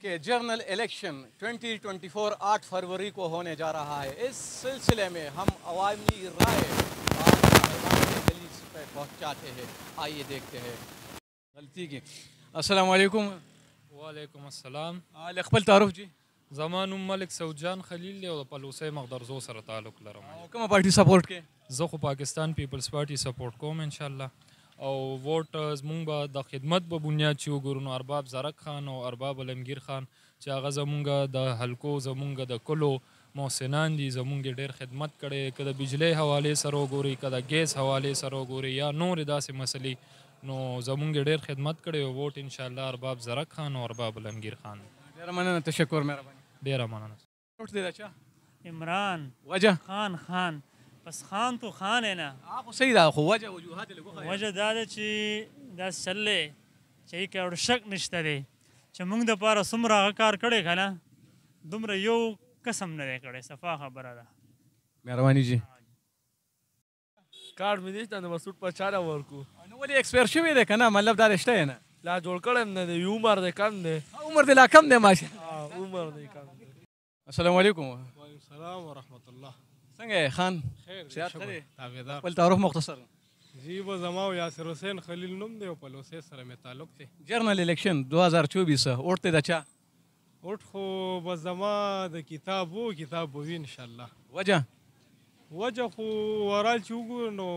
کہ جرنل الیکشن 2024 آٹھ فروری کو ہونے جا رہا ہے اس سلسلے میں ہم عوامی رائے پہ پہنچاتے ہیں آئیے دیکھتے ہیں غلطی کی السلام علیکم وعلیکم السلام آل اقبل تعارف جی زمان ملک سعود جان خلیل لے اور پلوسے مقدر زو سر تعلق لرم کم پارٹی سپورٹ کے زخو پاکستان پیپلز پارٹی سپورٹ کوم انشاءاللہ اللہ او ووټرز مونږ به د خدمت په بنیاد چې وګورو نو ارباب زرک خان او ارباب علمگیر خان چې هغه زمونږ د حلقو زمونږ د کلو محسنان دي زمونږ ډیر خدمت کړي کله بجلی حواله سره وګوري کله ګیس حواله سره وګوري یا نور داسې مسلې نو زمونږ ډیر خدمت کړي او ووټ ان شاء الله ارباب زرک خان او ارباب علمگیر خان ډیر مننه تشکر مهرباني ډیر مننه ووټ دې راچا عمران وجه خان خان بس خان تو خان ہے نا اخو سیدا خو وجه وجوهات له وخه وجه دا ده چې دا سلې چې کړه شک نشته دی چې موږ د پاره سمره کار کړي کنه دومره یو قسم نه کړي صفه خبره ده مهرباني جی کارت مې نشته نو مسعود په چاره ورکو نو ولې ایکسپیر شوی دی کنه مطلب دا رښتیا نه لا جوړ کړم نه دی عمر دې کم دی عمر دې لا کم دی ماشه عمر دې کم دی السلام علیکم وعلیکم السلام ورحمت الله څنګه خان خیر صحت ښه دی تابعدار خپل تعارف مختصر جی و زما او یاسر حسین خلیل نوم دی او په لوسه سره مې تعلق دی جرنل الیکشن 2024 اورته دچا اورټ خو به زما د کتاب وو کتاب وو ان شاء الله وجه وجه خو ورال چې وګورو نو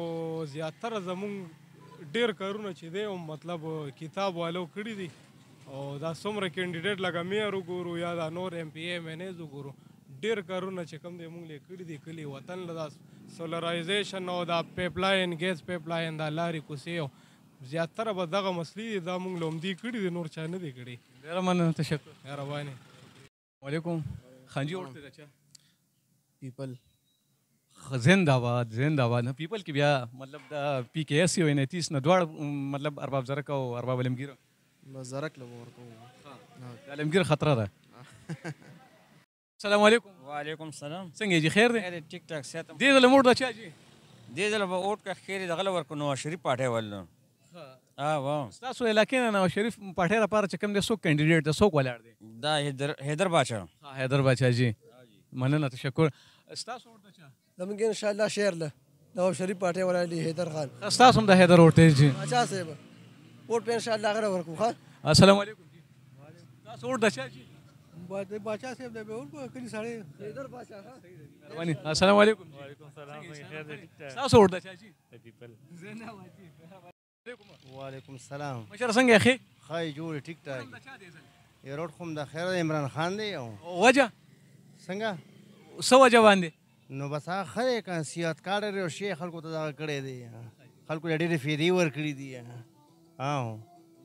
زیاتره زمونږ ډیر کارونه چې دی او مطلب کتاب والو کړی دی او دا څومره کینډیډیټ لکه میر وګورو یا دا نور ایم پی ایم ان وګورو ډیر کارونه چې کوم دی موږ لیکلي دي کلی وطن له دا سولرایزیشن او دا پیپلاین ګیس پیپلاین دا لارې کوڅې زیاتره به دغه مسلې دي دا موږ له همدې کړي دي نور چا نه دي کړي ډېره مننه تشکر مهرباني وعلیکم خان جي اوړ ته پیپل زنده باد زنده باد نه پیپل کې بیا مطلب د پی کې اس یو ان 30 نه دوړ مطلب ارباب زرک او ارباب لمګیر زرک لور کو ها لمګیر خطر ده السلام علیکم وعلیکم السلام څنګه جی خیر دی ټیک ټاک ساتم دې دل موړ دا چا جی دې دل به اوټ کا خیر دغه ورکو نو شریف پاټه ولنو ها واه تاسو علاقې نه نو شریف پاټه را پاره چکم دې سو کینډیډیټ ته سو کولاړ دی دا حیدر حیدر باچا ها حیدر باچا جی مننه تشکر تاسو ورته چا زمونږ ان شاء الله شیر له نو شریف پاټه ولالي حیدر خان تاسو هم د حیدر ورته جی اچھا صاحب ووټ په ان شاء الله غره ورکو ها السلام علیکم جی تاسو ورته چا جی باچا صاحب دی به ور کلی سړی لیدر باچا ها السلام علیکم وعلیکم السلام خیر دې تاسو ورته چاچی پیپل زنه واچی وعلیکم السلام مشر څنګه اخی خای جوړ ټیک ټاک ایروډ خوم د خیر عمران خان دی او وجه څنګه سو وجه باندې نو بس هغه خره کان سیات کار لري او شیخ خلکو ته دا کړی دی خلکو ډېرې فیری ور کړی دی ها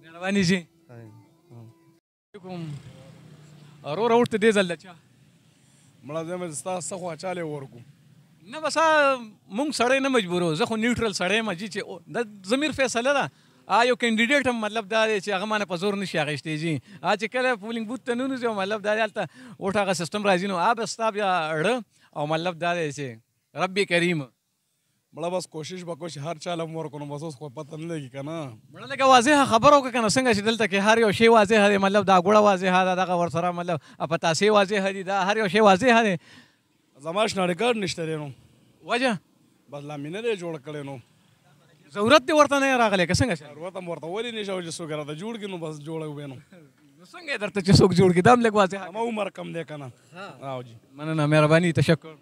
مهرباني شي علیکم وروره ورته دې ځل د چا مړه زه مې ستا څه خو اچالی ورکو نه بس مونږ سړی نه مجبورو زه خو نیوټرل سړی یم چې د ضمیر فیصله ده یو کینډیډیټ هم مطلب دا دی چې هغه مانه په زور نشي اخیستی جی چې کله پولینګ بوت ته ننوځي مطلب دا دی هلته اوټ هغه سیستم راځي نو آ بس ستا بیا اړه او مطلب دا دی چې ربي کریم مړه بس کوشش وکړو چې هر چا لم ورکړو بس اوس خو پته نه لګي کنه مړه لکه واضح خبر وکړه کنه څنګه چې دلته کې هر یو شی واضح دی مطلب دا ګوړه واضح دا دغه ورسره مطلب پتاسې واضح دی دا هر یو شی واضح دی زما شنړګر نشته رینو وجه بس لا مینه دی جوړ کړې نو ضرورت دی ورته نه راغلی که څنګه ضرورت هم ورته ولې نه شو چې څوک راته جوړ کړي نو بس جوړه وې نو څنګه درته چې څوک جوړ کړي دا هم لږ واضح ما عمر کم دی کنه ها او جی مننه مهرباني تشکر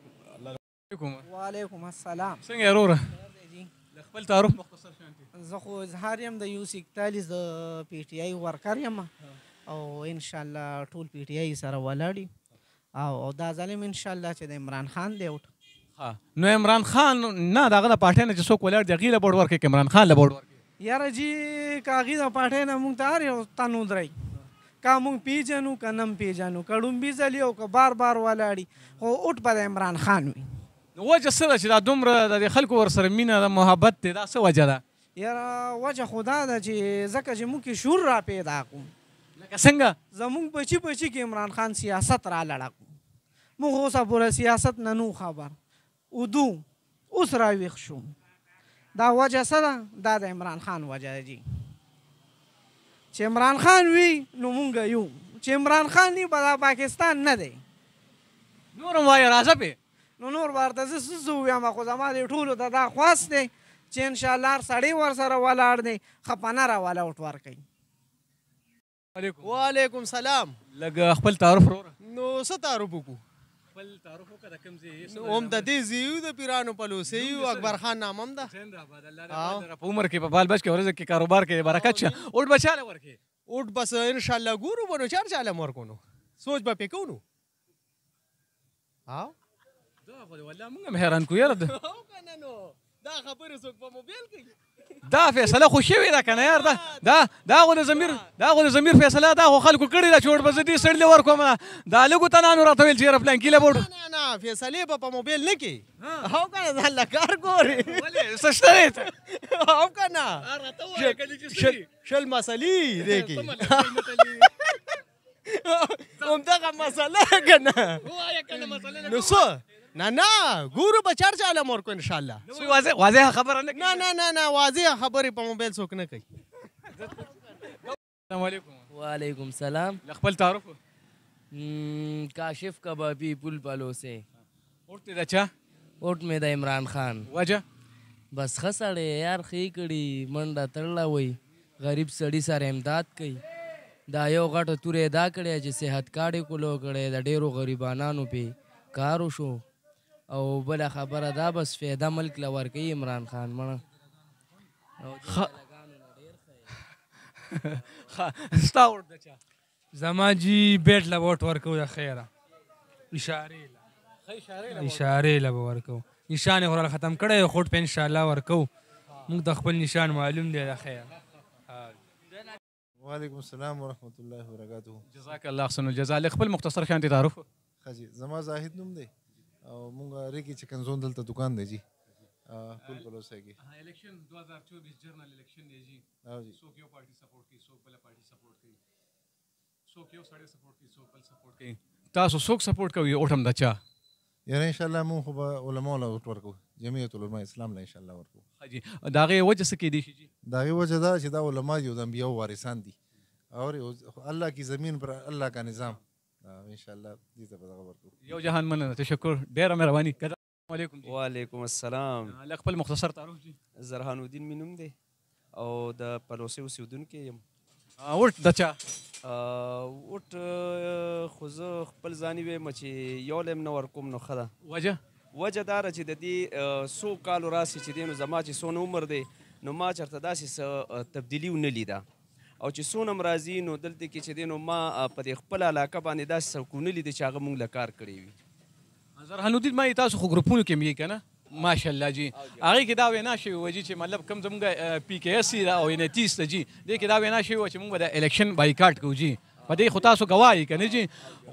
علیکم وعلیکم السلام څنګه وروره د خپل تعارف مختصر شانتي زه خو اظهار يم د یو سی 41 د پی ټی آی ورکر یم او ان شاء الله ټول پی ټی آی سره ولاړی او او دا ظالم ان شاء الله چې د عمران خان دی ها نو عمران خان نه داغه د پاټه نه چې څوک ولاړ دی غیله بورډ ورکې عمران خان له بورډ ورکې یاره جی کاغی د پاټې نه مونږ تار یو تنو درای کا مونږ پیجنو کا نم پیجنو کډم بي زلی او کا بار بار ولاړی خو اوټ پر عمران خان وي وجه څه ده چې دا دومره د خلکو ورسره مینه ده محبت دی دا څه وجه ده یاره وجه خو دا ده چې ځکه چې موږ کې شور را پیدا کړو لکه څنګه زموږ بچي بچي کې عمران خان سیاست را لړکو موږ اوس پورې سیاست نه نو خبر اودو اوس را ویښ شو دا وجه څه ده دا د عمران خان وجه ده جی چې عمران خان وي نو موږ یو چې عمران خان نه به پاکستان نه دی نورم وایه راځه پې نو نور ورته زه څه زه ووایم خو زما دې ټولو ته دا خواست دی چې انشاءالله هر سړی ورسره ولاړ دی خپنه راواله اوټ ورکوي وعلیکم سلام لږ خپل تعارف وروره نو څه تعارف وکړو خپل تعارف وکړه کوم ځای نو هم د دې زیو د پیرانو پلوسې یو اکبر خان نام هم ده زنده آباد الله دې په عمر کې په بال بچ کې ورځ کې کاروبار کې برکت شه اوټ بچاله ورکه اوټ بس ان شاء الله ګورو بنو چار چاله مور کو نو سوچ به پکونو ها والله موږ هم حیران کو یار ده دا خبرې څوک په موبایل کې دا فیصله خو شوې ده کنه یار دا دا دا غو د زمير دا غو د زمير فیصله دا خو خلکو کړی دا چوړ بز دي سړلې ور کوم دا لګو تنه نو راته ویل چې رپلان کې لبوډ نه نه فیصله په موبایل نه کې هاو کنه دا لګار ګوري ولې سشتره ته هاو کنه راته وای کله چې شل مسلې دی کې هم دا مسله کنه هو یا کنه مسله نو څه نه نه ګورو به چرچا علم ورکو ان شاء الله واضح واضح خبره نه نه نه نه نه واضح خبرې په موبایل څوک نه کوي السلام علیکم وعلیکم السلام خپل تعارف کاشف کبابی پل پلو سے اورټ دی چا اورټ مې د عمران خان وجه بس خسړې یار خې کړي منډه تړلا وای غریب سړی سره امداد کوي دا یو غټه تورې دا کړې چې صحت کارډې کولو کړې د ډېرو غریبانانو په کارو شو او بل خبره دا بس فایده ملک له ورکوي عمران خان مړه ستا ووټ د چا زما جی بیټ له ووټ ورکوو د خیره اشارې له اشارې له به ورکوو نشان یې خورل ختم کړی خوټ په انشاءالله ورکوو موږ د خپل نشان معلوم دی د خیره وعلیکم السلام ورحمۃ اللہ وبرکاتہ جزاک الله احسن الجزاء خپل مختصر شانتي تعارف خزي زما زاهد نوم دی او مونږ ریګي چې کنزون دلته دکان دی جی ټول کولو سګي ها الیکشن 2024 جرنل الیکشن دی جی ها جی سو کیو پارٹی سپورټ کی سو بل پارٹی سپورټ کی سو کیو سړی سپورټ کی سو بل سپورټ کی تاسو څوک سپورټ کوي اوټم دچا یعنی ان شاء الله مونږ خو علماء له ورکو جمعیت العلماء اسلام له ان شاء الله ورکو ها جی داغه وجه څه کې دی جی داغه وجه دا چې دا علماء یو د انبیو وارثان دي اور الله کی زمین پر الله کا نظام ان شاء الله دې ته به ورکو یو جهان مننه تشکر ډیره مهرباني السلام علیکم وعلیکم السلام له خپل مختصر تعارف جی زرهان الدین مې نوم دی او د پلوسې اوسېدونکی یم ورټ د چا ورټ خو زه خپل ځاني ویم چې یو لیم نه ورکوم نو ښه ده وجه وجه دا چې د دې څو کالو راسې چې دی نو زما چې څونه عمر دی نو ما چېرته داسې څه تبدیلي ونه لیده او چې سونم راځي نو دلته کې چې دینو ما په دې خپل علاقه باندې داسې سکونه لیدي چې هغه مونږ له کار کړی وي زرحنودین ما تاسو خو ګروپونو کې مې کنه ماشاءالله جی هغه کې دا وینا شوی و چې مطلب کم زموږ پی کې اس او ان تی ست جی دې کې دا وینا شوی و چې موږ د الیکشن بایکاټ کوو جی په دې خو تاسو گواهی کنه جی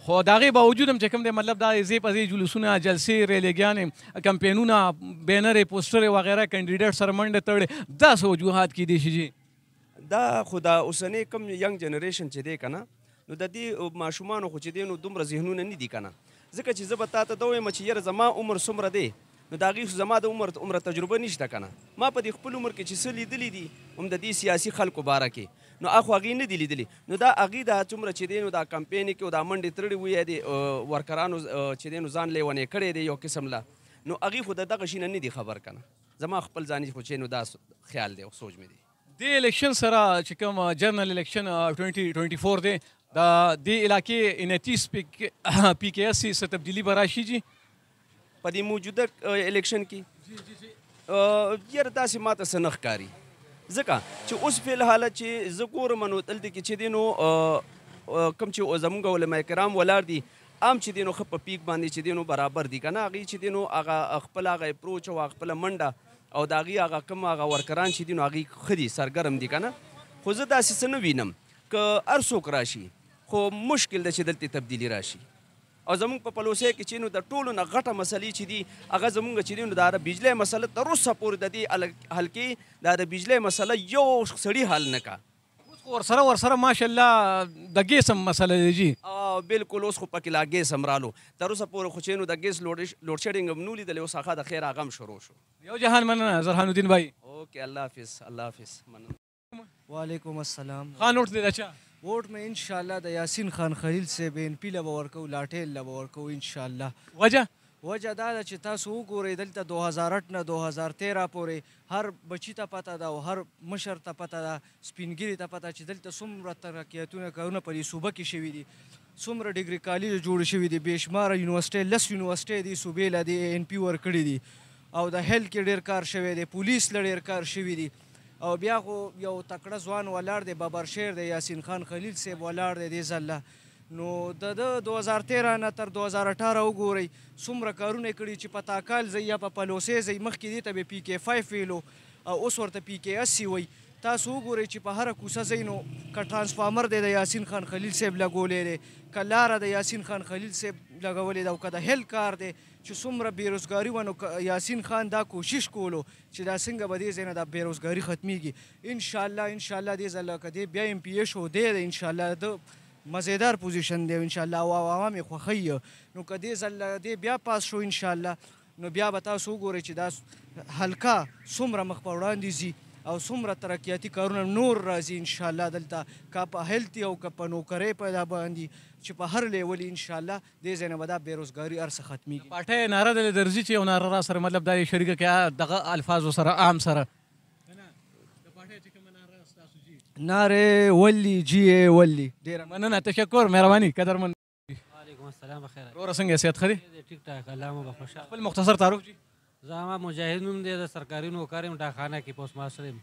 خو دا غي باوجود هم چې کوم دی مطلب دا زی په زی جلوسونه جلسې ریلیګیان کمپینونه بینر پوسټر وغیرہ کینډیډیټ سرمنډ تړ دا سوجوحات کې دي شي جی دا خو دا اوسنۍ کم ینګ جنریشن چې دی که نه نو د دې ماشومانو خو چې دی نو دومره ذهنونه نه دي که نه ځکه چې زه به تا ته دا وایم چې یاره زما عمر څومره دی نو د هغې زما د عمر عمره تجربه نشته که نه ما په دې خپل عمر کې چې څه لیدلی دي هم د دې سیاسي خلکو باره کې نو اخو هغې نه دي لیدلي نو دا هغې دا څومره چې دی نو دا کمپینې کې دا منډې ترړې وی دی ورکرانو چې دی نو ځان لیونی کړی دی یو قسم له نو هغې خو د دغه شي نه نه دي خبر که نه زما خپل ځاني خو چې نو دا خیال دی او سوچ مې دی د الیکشن سره چې کوم جنرال الیکشن 2024 دی دا د علاقې انتیس پی کے ایس سره تبدیلی به راشي جی په دې موجوده الیکشن کې جی جی جی یره تاسو ماته سنخ کاری ځکه چې اوس په الحال چې زګور منو تل دي کې چې دینو کم چې زموږ علما کرام ولار دي عام چې دینو خپ په پیک باندې چې دینو برابر دي کنه هغه چې دینو هغه خپل هغه اپروچ او خپل منډه او د هغې هغه کوم هغه ورکران چې دي نو هغې ښه دي سرګرم دي که نه خو زه داسې څه نه وینم که هر څوک راشي خو مشکل ده چې دلته تبدیلي راشي او زمونږ په پلوسۍ کې چې نو د ټولو نه غټه مسلې چې دي هغه زمونږ چې دي نو د بجلی مسله تر اوسه پورې د دې حل کې دا د بجلی مسله یو سړي حل نه کا ورسره ورسره ماشاءالله د ګیس هم مسله دی جی بالکل اوس خو پکې لا ګیس هم رالو تر اوسه پورې خو چې نو د ګیس لوډ شیډینګ هم نولي دلی اوس هغه د خیر هغه هم شروع شو یو جهان مننه زرحان الدین بھائی اوکې الله حافظ الله حافظ مننه وعلیکم السلام خان ووټ دی اچھا ووټ مې ان شاء الله د یاسین خان خلیل سیب ان پی لبا ورکو لاټې لبا ورکو ان شاء الله وجه وجه دا ده چې تاسو وګورئ دلته 2008 نه 2013 پورې هر بچی ته پته ده او هر مشر ته پته ده سپینګیری ته پته چې دلته څومره ترقیاتونه کارونه په دې صوبه کې شوي دي څومره ډیګري کالج جوړ شوي دي بې شماره یونیورسټۍ لس یونیورسټۍ دي صوبې له دې ان پي ورکړي دي او د هیلت کې ډېر کار شوی دی پولیس له ډېر کار شوي دي او بیا خو یو تکړه ځوان ولاړ دی بابر شیر دی یاسین خان خلیل صاحب ولاړ دی دې ځل نو د 2013 نه تر 2018 وګورئ څومره کارونه کړي چې په تاکال ځای یا په پلوسې ځای مخکې دي ته پی کې 5 ویلو او اوس ورته پی کې 80 وي تاسو وګورئ چې په هر کوڅه زینو ک ترانسفارمر دی د یاسین خان خلیل صاحب لګولې دی ک لار د یاسین خان خلیل صاحب لګولې دی او ک د هل کار دی چې څومره بیروزګاری ونه یاسین خان دا کوشش کولو چې دا څنګه به دې زینه د بیروزګاری ختميږي ان شاء الله ان شاء الله دې زله کدي بیا ایم پی شو دی ان شاء الله د مزیدار پوزیشن دی ان شاء الله او عوام یې خوښي نو کدی زل دې بیا پاس شو ان شاء الله نو بیا به تاسو وګورئ چې دا حلقه څومره مخ په وړاندې ځي او څومره ترقیاتي کارونه نور راځي ان شاء الله دلته کا په هلتي او کا په نوکرۍ پیدا باندې چې په هر لیول ان شاء الله دې ځای نه به دا بیروزګاري هر څه ختمېږي پاټۍ ناره درځي چې یو ناره را سره مطلب دا یې شریکه کیا دغه الفاظو سره عام سره نارې ولی جی ولی ډیره مننه تشکر مهرباني قدرمن وعلیکم السلام بخیر ورور څنګه صحت خري ټیک ټاک الله مو بخښه خپل مختصر تعارف جی زما مجاهد نوم دی د سرکاري نوکر یم ډاخانه کې پوس ماسر یم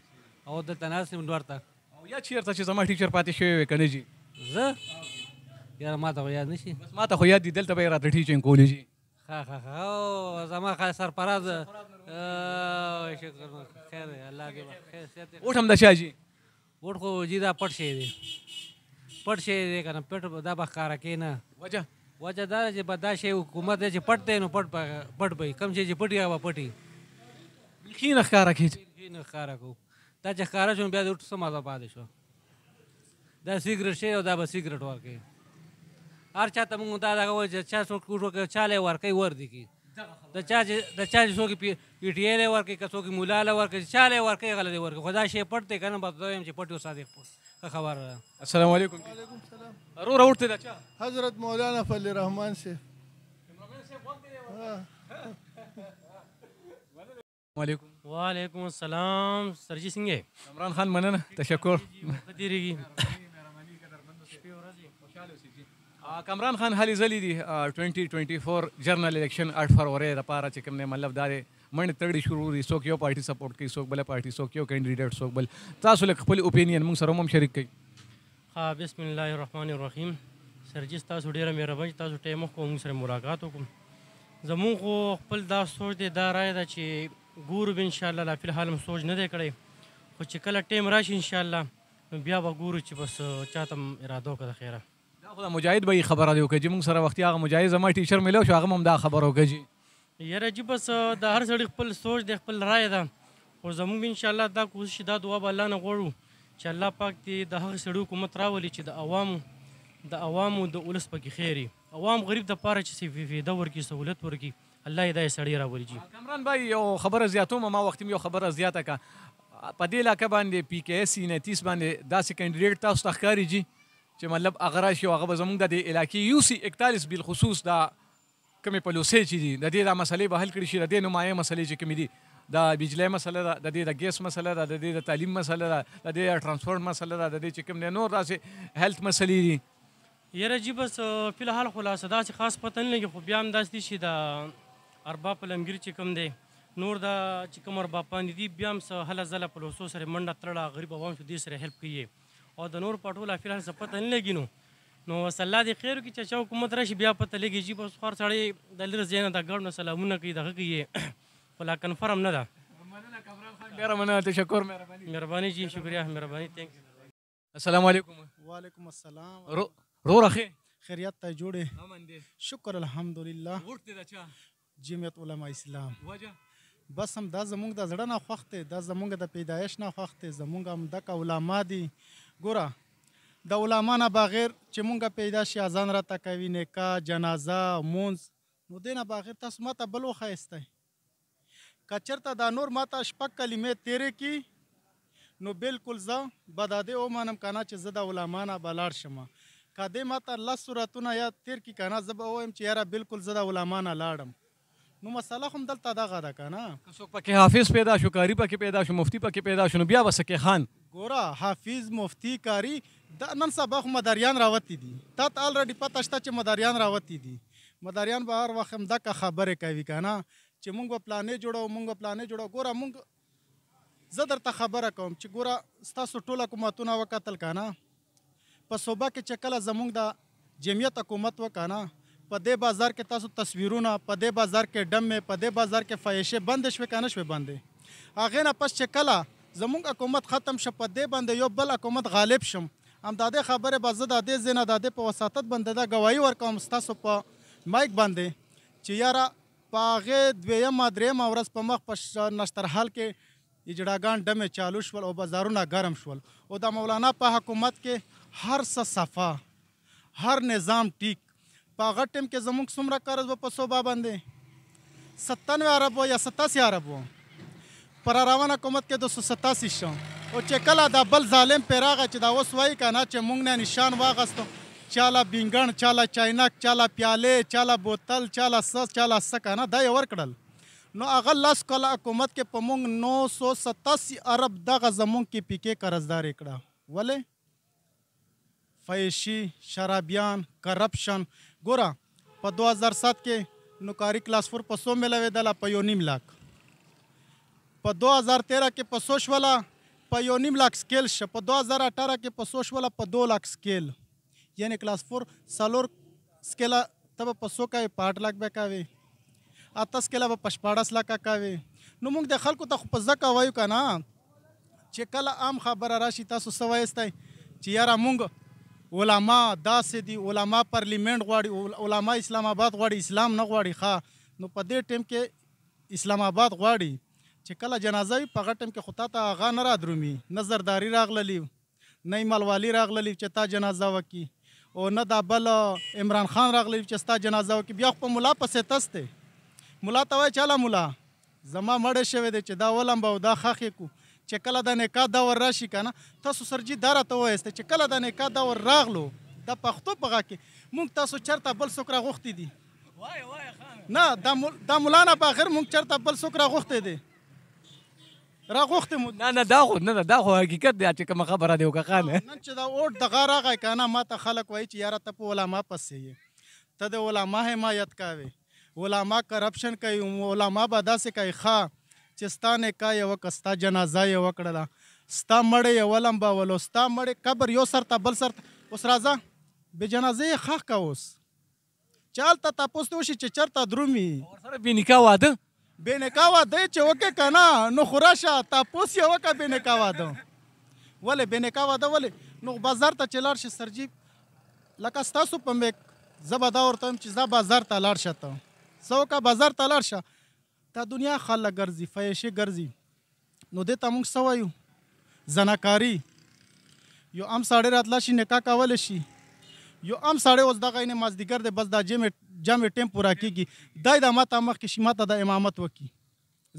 او د تناسب ورته او یا چیرته چې زما ټیچر پاتې شوی وي کنه جی زه یار ما ته یاد نشي بس ما ته خو یاد دي دلته به را ټیچینګ کولی جی ها ها ها زما خا سرپرست شکر خیر الله دې بخیر صحت اوس هم د شاجی وټ خو جی دا پټ شی دی پټ شی دی کنه پټ دا به ښکارا کې نه وجه وجه دا چې به دا شی حکومت دی چې پټ دی نو پټ پټ به کم شی چې پټ یا به پټي بلکې نه ښکارا کې بلکې نه ښکارا کو دا چې ښکارا شو بیا د ټ سم مزه پاتې شو دا سیګریټ شی او دا به سیګریټ ورکوي هر چاته موږ دا دا وایو چې چا څوک چاله ورکوي ور دي کی د چا د چا چې څوک پی ټی ایل ورکې که څوک مولا له ورکې چا له ورکې غل دی ورکې خدا شی پټ دی کنه بس دویم چې پټ یو صادق پوه خبر السلام علیکم وعلیکم السلام ارو راوړته دا چا حضرت مولانا فضل الرحمن سے وعلیکم وعلیکم السلام سرجی سنگه عمران خان مننه تشکر قدیریږي کمران خان هلي ځلې دي 2024 جرنل الیکشن 8 فروری د پاره چې کوم نه مطلب دارې منډه تړي شروع دي څوک یو پارټي سپورټ کوي څوک بل پارټي څوک یو کینډیډیټ څوک بل تاسو له خپل اوپینین موږ سره هم شریک کړئ ها بسم الله الرحمن الرحیم سرجس تاسو ډیره مهرباني تاسو ټیم خو موږ سره ملاقات وکم زمون خو خپل دا سوچ دی دا رائے ده چې ګورو ان شاء الله لا فل حال هم سوچ نه دی کړی خو چې کله ټیم راشي ان شاء الله بیا به ګورو چې بس چاته اراده وکړه خیره خو مجاهد به خبره دی وکړي موږ سره وختي هغه مجاهد زما ټیچر ملو شو هغه هم دا خبره وکړي یاره جی بس د هر سړي خپل سوچ دی خپل رائے ده خو زموږ ان شاء الله دا کوشش دا دعا به الله نه غواړو چې الله پاک دې د هغه سړي حکومت راولي چې د عوامو د عوامو د ولس پکې خیري عوام غریب د پاره چې فایده ورکړي سہولت ورکړي الله دا سړی راولي کمران بای یو خبره زیاتوم ما وخت یو خبره زیاته کا په دې علاقه باندې پی کې اس 39 باندې داسې کینډیډیټ تاسو ته ښکاری جی چې مطلب هغه راشي او هغه به زموږ د دې علاقې یو سي اکتالیس بالخصوص دا کمې پلوسې چې دي د دې دا مسلې به حل کړي شي د دې نمایې مسلې چې کمې دي د بجلی مسله ده د دې د ګیس مسله ده د دې د تعلیم مسله ده د دې ترانسپورت مسله ده د دې چې کوم نه نور راسي هیلث مسلې دي یره جی بس په الحال خلاصه دا چې خاص پته نه لګي خو بیا هم داسې شي د اربا پلمګری چې کوم دی نور دا چې کوم اربا باندې دي بیا هم سه هله زله په لوسو سره منډه تړه غریب عوام شو دې سره هیلپ کوي او د نور پټول افیران څه پته نه لګینو نو وسله دې خیر کې چې حکومت راشي بیا پته لګي چې بس خور سړی د لر زین د ګړنو سلامونه کوي دغه کوي خو لا کنفرم نه ده ډیره مننه تشکر مهرباني مهرباني جی شکریا مهرباني ثانک یو السلام علیکم وعلیکم السلام رو رخه خیریت ته جوړه امن دې شکر الحمدلله ورته دا چا جمعیت علما اسلام وجه بس هم دا زمونږ د زړه نه خوښ دی دا زمونږ د پیدایش نه خوښ دی زمونږ هم دک علما دي ګوره د علما نه بغیر چې مونږه پیدا شي اذان راته کوي نکاح جنازه مونځ نو دینه بغیر تاسو ماته بل وښایستی که چېرته دا نور ماته شپږ کلمې تیرې کي نو بالکل زه به دا دې ومنم که نه چې زه د علما نه به لاړ شم که دې ماته لس صورتونه یا تیر کي که نه زه به ووایم چې یاره بالکل زه د علما نه لاړم نو مسله هم دلته دغه ده که نه که څوک پکې حافظ پیدا شو قاري پکې پیدا شو مفتي پکې پیدا شو نو بیا به سکې خان ګوره حافظ مفتی کاری دا نن سبا خو مداریان راوتی دي تا ته الریډي پته شته چې مداریان راوتی دي مداریان به هر وخت همدغه خبرې کوي که نه چې مونږ به پلانې جوړو مونږ به پلانې جوړو ګوره مونږ زه درته خبره کوم چې ګوره ستاسو ټول حکومتونه وکتل که نه په صوبه کې چې کله زمونږ د جمعیت حکومت وکړه په دې بازار کې تاسو تصویرونه په دې بازار کې ډمې په دې بازار کې فایشه بند شوي کنه شوي بندې هغه نه پس چې کله زموږ حکومت ختم شه په دې باندې یو بل حکومت غالب شم همداده خبره به زه د دې زینه د دې په وساتت باندې دا گواہی ورکوم ستاسو په مایک باندې چې یاره په هغې دویمه درېیمه ورځ په مخ په نشترحال کې اجړاګان ډمې چالو شول او بازارونه ګرم شول او د مولانا په حکومت کې هر څه صفا هر نظام ټیک په هغه ټیم کې زموږ څومره قرض به په صوبه باندې ستنوي عرب یا ستاسي عرب و پر روانه حکومت کې 287 شو او چې کله دا بل ظالم پیراغه چې دا وس وای کنه چې مونږ نه نشان واغستو چاله بینګن چاله چاینک چاله پیاله چاله بوتل چاله سس چاله سکنه دا یې ورکړل نو هغه لاس کله حکومت کې په مونږ 987 ارب دغه زمونږ کې پیکې قرضدار کړه ولې فایشي شرابیان کرپشن ګوره په 2007 کې نوکاری کلاس 4 په 100 ملوي دله په یو نیم لاک په 2013 کې په سوشوله په یو نیم لک سکیل شه په 2018 کې په سوشوله په 2 لک سکیل یعنی کلاس 4 سالور سکیل ته په سو کوي په 8 لک به کوي اته سکیل به په 14 لک کوي نو موږ د خلکو ته په ځکه وایو کنه چې کله عام خبره راشي تاسو سوایستای چې یاره موږ علما داسې دي علما پرلیمنت غواړي علما اسلام آباد غواړي اسلام نه غواړي ښا نو په دې ټیم کې اسلام آباد غواړي چې کله جنازه وي په هغه ټایم کې خو تا ته هغه نه رادرومي نه زرداري راغللي نه ملوالي راغللي چې تا جنازه وکړي او نه دا بل عمران خان راغلی چې ستا جنازه وکي بیا خو په ملا پسې تسته ملا ته وای چاله ملا زما مړ شوی دی چې دا ولم به دا خاخې کو چې کله د نکاح دور راشي کنه تاسو سرجي دار ته وایسته چې کله د نکاح دور راغلو د پښتو په کې مونږ تاسو چرته بل څوک راغوختي دي وای وای خان نه دا مل... دا مولانا په اخر مونږ چرته بل څوک راغوختي دي راغوخته مو نه نه دا خو نه دا خو حقیقت دی چې کوم خبره دی وکړه نن چې دا اوټ دغه راغی کنه ما ته خلک وایي چې یاره ته په علما پسې یې ته د علما حمایت کوي علما کرپشن کوي علما به داسې کوي ښه چې ستا نکاح یې وکړه ستا جنازه یې وکړله ستا مړی یې ولمبولو ستا مړی قبر یو سر ته بل سر ته اوس راځه بې جنازې یې ښخ کوه اوس چې هلته تپوس ته وشي چې چېرته درومي ورسره بې نکاح واده بینکاوا دی چې وکې کنه نو خورشه تاسو یې وکه بینکاوا ده ولې بینکاوا ده ولې نو بازار ته چلار شي سرجیب لکه تاسو په مک زبا دا ورته چې زبا بازار ته لاړ شته سوکا بازار ته لاړ شه ته دنیا خلک ګرځي فیشې ګرځي نو دې ته موږ سوایو زناکاری یو ام ساړی راتلا شي نکاح کول شي یو ام سړی اوس دغه نه مازدیګر دی بس دا جمع جمع ټیم پورا کیږي دای د ماته مخ کې شماته د امامت وکي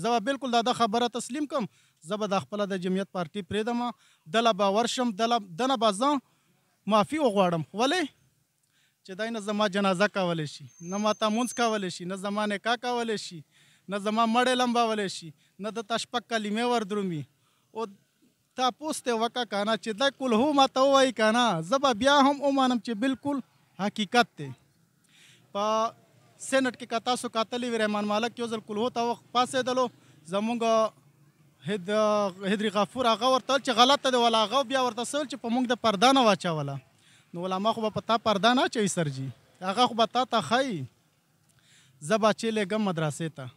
زه بالکل دا, دا خبره تسلیم کوم زه به د خپل د جمعیت پارټي پرېدم دله به ورشم دله دنه به ځم معافي وغواړم ولې چې دای نه زما جنازه کولی شي نه ماته مونځ کولی شي نه زما نکاح کولی شي نه زما مړې لمباولی شي نه د تشپک کلمې وردرومي او تاسو ته وکا کنه چې دا کل هو ما ته وای کنه زبا بیا هم اومانم چې بالکل حقیقت ته په سېنټ کې کتا سو قاتلی رحمان مالک یو ځل کل هو ته پاسې دلو زمونږ هد هدری غفور هغه ورته چې غلطه دی ولا هغه بیا ورته سول چې په مونږ د پردانه واچوله نو ولا ما خو په تا پردانه چي سرجي هغه خو تا ته خای زبا چې لګم مدرسې ته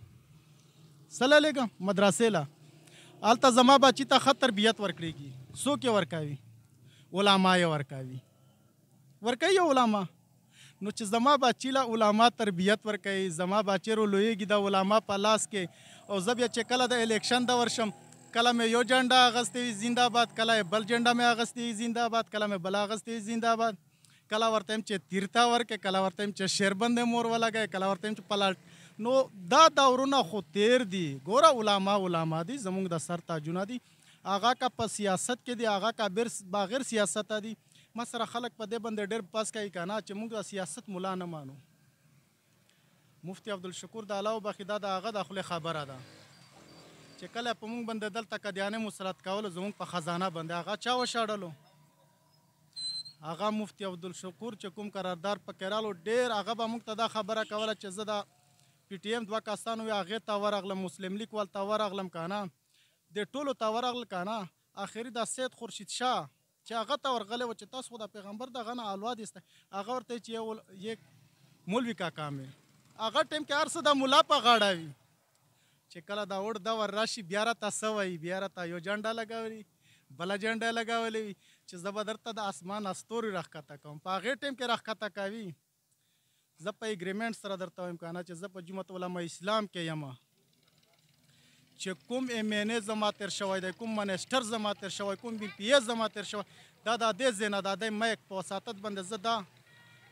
سلام علیکم مدرسې له هلته زما بچی ته ښه تربیت ورکړېږي څوک یې ورکوي علما یې ورکوي ورکوي علما نو چې زما بچی له علما تربیت ورکوي زما بچی رو لویږي د علما په لاس کې او زه بیا چې کله د الیکشن د ورشم کله مې یو جنډه اغستې وي زنده باد کله بل جنډه مې اغستې وي زنده باد کله مې بل اغستې وي زنده باد کله ورته چې تیرتا ورکې کله ورته چې شیربند مور ولګې کله ورته چې پلاټ نو دا دورونه خو تیر دي ګوره علما علما دي زموږ د سر تاجونه دي هغه کا په سیاست کې دي هغه کا بیر باغیر سیاست دي ما سره خلک په دې باندې ډېر پاس کوي کنه چې موږ د سیاست مولا نه مانو مفتی عبدالشکور د علاوه بخیدا د هغه د خپل خبره ده چې کله په موږ باندې دلته کډیانه مسلط کول زموږ په خزانه باندې هغه چا وشړلو هغه مفتی عبدالشکور چې کوم قراردار په کړهلو ډېر هغه به موږ ته دا خبره کوله چې زه د پی ټی ایم دوه کسان وي هغې ته ورغلم مسلم لیګ وال ته ورغلم که نه د ټولو ته ورغل که نه آخري دا سید خورشید شاه چې هغه ته ورغلی و چې تاسو خو د پیغمبر دغه نه الوا دیسته هغه ورته چې یو مولوي کاکا مې هغه ټایم کې هر څه د ملا په غاړه وي چې کله دا وړ دور راشي بیا راته څه وایي بیا راته یو جنډه لګولي بله جنډه لګولې وي چې زه به درته د اسمان استوري راښکته کوم په هغې ټایم کې راښکته کوي زه په اګریمنټ سره درته وایم کنه چې زه په جمعه علما اسلام کې یم چې کوم ایم ان ای زما تیر شوی دی کوم منیسټر زما تیر شوی کوم بی پی ای زما تیر شوی دا د دې زینه د دې مې په وساتت باندې زه دا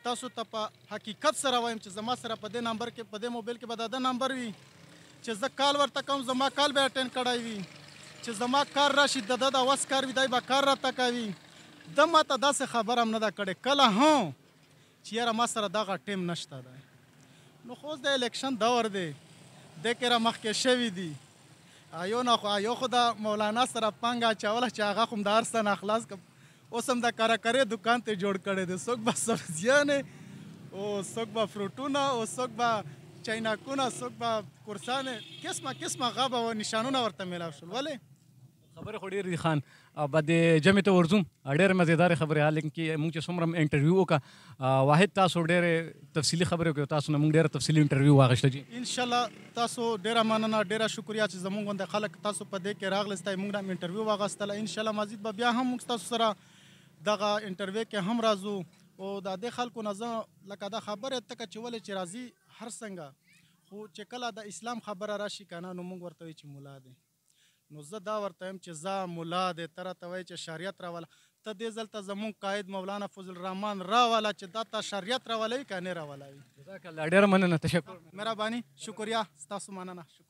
تاسو ته په حقیقت سره وایم چې زما سره په دې نمبر کې په دې موبایل کې به دا نمبر وي چې زه کال ورته کوم زما کال به اټین کړای وي چې زما کار راشي د د وس کار وي دای به کار راته کوي د ماته داسې خبره هم نه ده کړې کله هم چې یاره ما سره دغه ټیم نشته دی نو خو د الیکشن دور دی د کړه مخکې شوی دی یو نه خو یو خو د مولانا سره پنګ چاوله چې هغه هم دار سره اخلاص اوس هم د کارا کرے دکان ته جوړ کړي دي څوک به سبزیانه او څوک به فروټونه او څوک به چیناکونه څوک به کورسانه قسمه قسمه غابه او نشانونه ورته میلاو شول ولې خبره خو ډېر دي خان بعد جمع ته ورځم ډېر مزیدار خبره حال کې موږ چې څومره انټرویو وکا واحد تاسو ډېر تفصيلي خبره کوي تاسو موږ ډېر تفصيلي انټرویو واغښته جی ان شاء الله تاسو ډېر مننه ډېر شکریا چې زموږ غوند خلک تاسو په دې کې راغلستای موږ هم انټرویو واغستل ان شاء الله مزید به بیا هم موږ تاسو سره دغه انټرویو کې هم راځو او د دې خلکو نه لکه دا خبره تک چې ولې چې راځي هر څنګه خو چې کله د اسلام خبره راشي کنه نو موږ ورته چې مولا دی نو زه دا ورته هم چې زه مولا دې تر ته وای چې شریعت راواله ته دې زلته زمونږ قائد مولانا فضل الرحمن راواله چې دا ته شریعت راولای کنه راولای جزاک الله ډیر مننه تشکر مهرباني شکریا ستاسو مننه شکر